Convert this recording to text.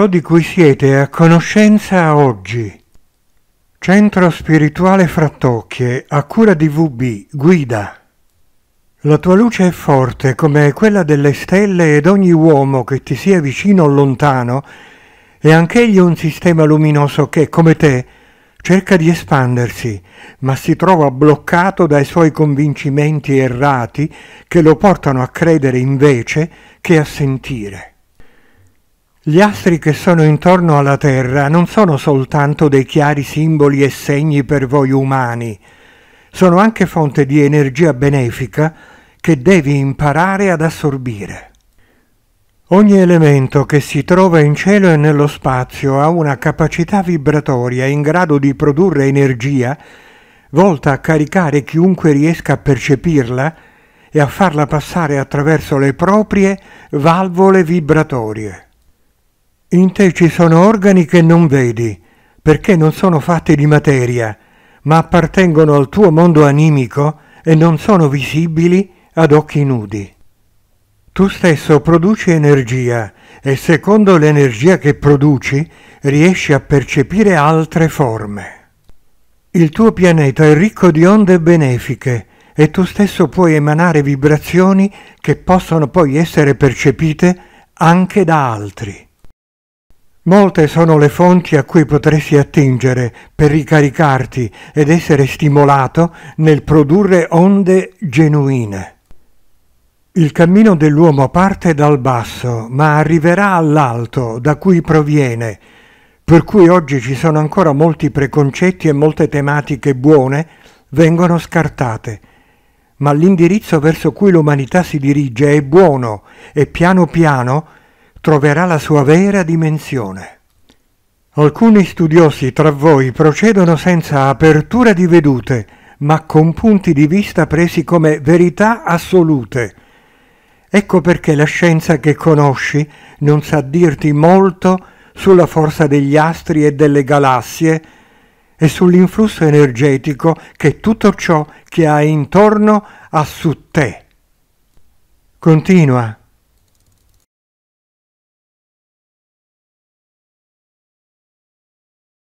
ciò di cui siete a conoscenza oggi. Centro Spirituale Frattocchie, a cura di VB, guida. La tua luce è forte come quella delle stelle ed ogni uomo che ti sia vicino o lontano è anch'egli un sistema luminoso che, come te, cerca di espandersi, ma si trova bloccato dai suoi convincimenti errati che lo portano a credere invece che a sentire. Gli astri che sono intorno alla Terra non sono soltanto dei chiari simboli e segni per voi umani, sono anche fonte di energia benefica che devi imparare ad assorbire. Ogni elemento che si trova in cielo e nello spazio ha una capacità vibratoria in grado di produrre energia volta a caricare chiunque riesca a percepirla e a farla passare attraverso le proprie valvole vibratorie. In te ci sono organi che non vedi, perché non sono fatti di materia, ma appartengono al tuo mondo animico e non sono visibili ad occhi nudi. Tu stesso produci energia e secondo l'energia che produci riesci a percepire altre forme. Il tuo pianeta è ricco di onde benefiche e tu stesso puoi emanare vibrazioni che possono poi essere percepite anche da altri. Molte sono le fonti a cui potresti attingere per ricaricarti ed essere stimolato nel produrre onde genuine. Il cammino dell'uomo parte dal basso, ma arriverà all'alto da cui proviene, per cui oggi ci sono ancora molti preconcetti e molte tematiche buone vengono scartate. Ma l'indirizzo verso cui l'umanità si dirige è buono e piano piano troverà la sua vera dimensione. Alcuni studiosi tra voi procedono senza apertura di vedute, ma con punti di vista presi come verità assolute. Ecco perché la scienza che conosci non sa dirti molto sulla forza degli astri e delle galassie e sull'influsso energetico che tutto ciò che hai intorno ha su te. Continua